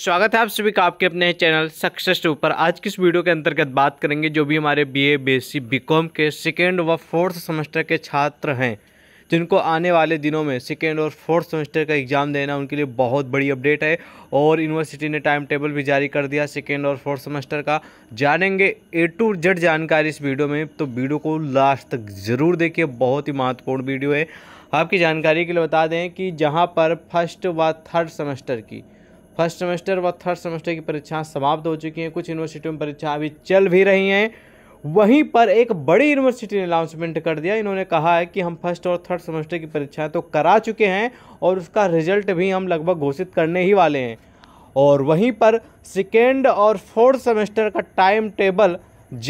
स्वागत है आप सभी का आपके अपने चैनल सक्सेस टू पर आज की इस वीडियो के अंतर्गत बात करेंगे जो भी हमारे बीए, बीएससी, बीकॉम के सेकेंड व फोर्थ सेमेस्टर के छात्र हैं जिनको आने वाले दिनों में सेकेंड और फोर्थ सेमेस्टर का एग्ज़ाम देना उनके लिए बहुत बड़ी अपडेट है और यूनिवर्सिटी ने टाइम टेबल भी जारी कर दिया सेकेंड और फोर्थ सेमेस्टर का जानेंगे ए टू जेड जानकारी इस वीडियो में तो वीडियो को लास्ट तक ज़रूर देखिए बहुत ही महत्वपूर्ण वीडियो है आपकी जानकारी के लिए बता दें कि जहाँ पर फर्स्ट व थर्ड सेमेस्टर की फर्स्ट सेमेस्टर व थर्ड सेमेस्टर की परीक्षाएं समाप्त हो चुकी हैं कुछ यूनिवर्सिटियों में परीक्षाएं अभी चल भी रही हैं वहीं पर एक बड़ी यूनिवर्सिटी ने अनाउंसमेंट कर दिया इन्होंने कहा है कि हम फर्स्ट और थर्ड सेमेस्टर की परीक्षाएं तो करा चुके हैं और उसका रिजल्ट भी हम लगभग घोषित करने ही वाले हैं और वहीं पर सेकेंड और फोर्थ सेमेस्टर का टाइम टेबल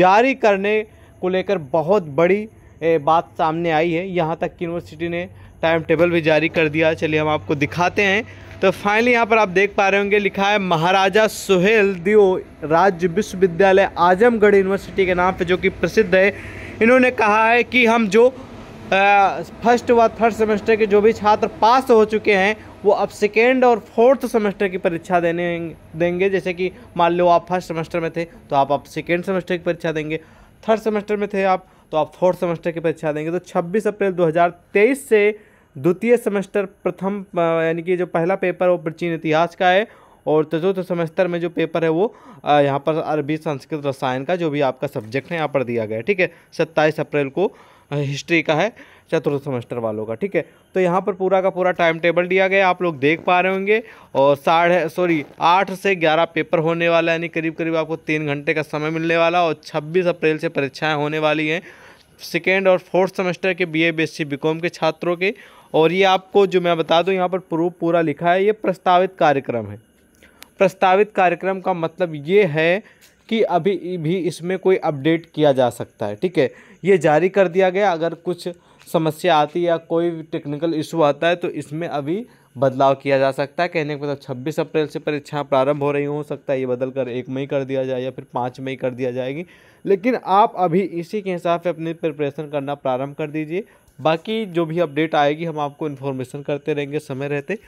जारी करने को लेकर बहुत बड़ी बात सामने आई है यहाँ तक यूनिवर्सिटी ने टाइम टेबल भी जारी कर दिया चलिए हम आपको दिखाते हैं तो फाइनली यहाँ पर आप देख पा रहे होंगे लिखा है महाराजा सुहेल दियो राज्य विश्वविद्यालय आजमगढ़ यूनिवर्सिटी के नाम पे जो कि प्रसिद्ध है इन्होंने कहा है कि हम जो फर्स्ट व थर्ड सेमेस्टर के जो भी छात्र पास हो चुके हैं वो अब सेकेंड और फोर्थ सेमेस्टर की परीक्षा देने देंगे जैसे कि मान लो आप फर्स्ट सेमेस्टर में थे तो आप अब सेकेंड सेमेस्टर की परीक्षा देंगे थर्ड सेमेस्टर में थे आप तो आप फोर्थ सेमेस्टर की परीक्षा देंगे तो 26 अप्रैल 2023 से द्वितीय सेमेस्टर प्रथम यानी कि जो पहला पेपर वो प्राचीन इतिहास का है और चतुर्थ सेमेस्टर में जो पेपर है वो यहाँ पर अरबी संस्कृत रसायन का जो भी आपका सब्जेक्ट है यहाँ पर दिया गया ठीक है सत्ताईस अप्रैल को हिस्ट्री का है चतुर्थ सेमेस्टर वालों का ठीक है तो यहाँ पर पूरा का पूरा टाइम टेबल दिया गया आप लोग देख पा रहे होंगे और साढ़े सॉरी आठ से ग्यारह पेपर होने वाला है यानी करीब करीब आपको तीन घंटे का समय मिलने वाला और छब्बीस अप्रैल से परीक्षाएँ होने वाली हैं सेकेंड और फोर्थ सेमेस्टर के बी ए बी एस के छात्रों के और ये आपको जो मैं बता दूँ यहाँ पर प्रूफ पूरा लिखा है ये प्रस्तावित कार्यक्रम है प्रस्तावित कार्यक्रम का मतलब ये है कि अभी भी इसमें कोई अपडेट किया जा सकता है ठीक है ये जारी कर दिया गया अगर कुछ समस्या आती है या कोई टेक्निकल इशू आता है तो इसमें अभी बदलाव किया जा सकता है कहने का मतलब छब्बीस अप्रैल से परीक्षाएँ प्रारंभ हो रही हो सकता है ये बदल कर एक मई कर दिया जाए या फिर पाँच मई कर दिया जाएगी लेकिन आप अभी इसी के हिसाब से अपनी प्रिपरेशन करना प्रारंभ कर दीजिए बाकी जो भी अपडेट आएगी हम आपको इन्फॉर्मेशन करते रहेंगे समय रहते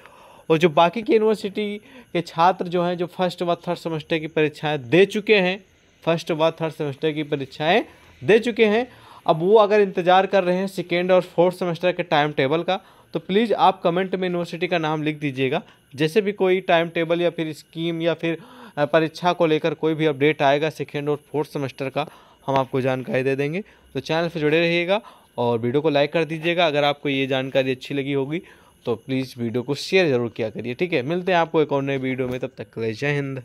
और जो बाकी की यूनिवर्सिटी के छात्र जो हैं जो फर्स्ट व थर्ड सेमेस्टर की परीक्षाएँ दे चुके हैं फर्स्ट व थर्ड सेमेस्टर की परीक्षाएँ दे चुके हैं अब वो अगर इंतज़ार कर रहे हैं सेकेंड और फोर्थ सेमेस्टर के टाइम टेबल का तो प्लीज़ आप कमेंट में यूनिवर्सिटी का नाम लिख दीजिएगा जैसे भी कोई टाइम टेबल या फिर स्कीम या फिर परीक्षा को लेकर कोई भी अपडेट आएगा सेकेंड और फोर्थ सेमेस्टर का हम आपको जानकारी दे देंगे तो चैनल से जुड़े रहिएगा और वीडियो को लाइक कर दीजिएगा अगर आपको ये जानकारी अच्छी लगी होगी तो प्लीज़ वीडियो को शेयर ज़रूर किया करिए ठीक है मिलते हैं आपको एक और नए वीडियो में तब तक जय हिंद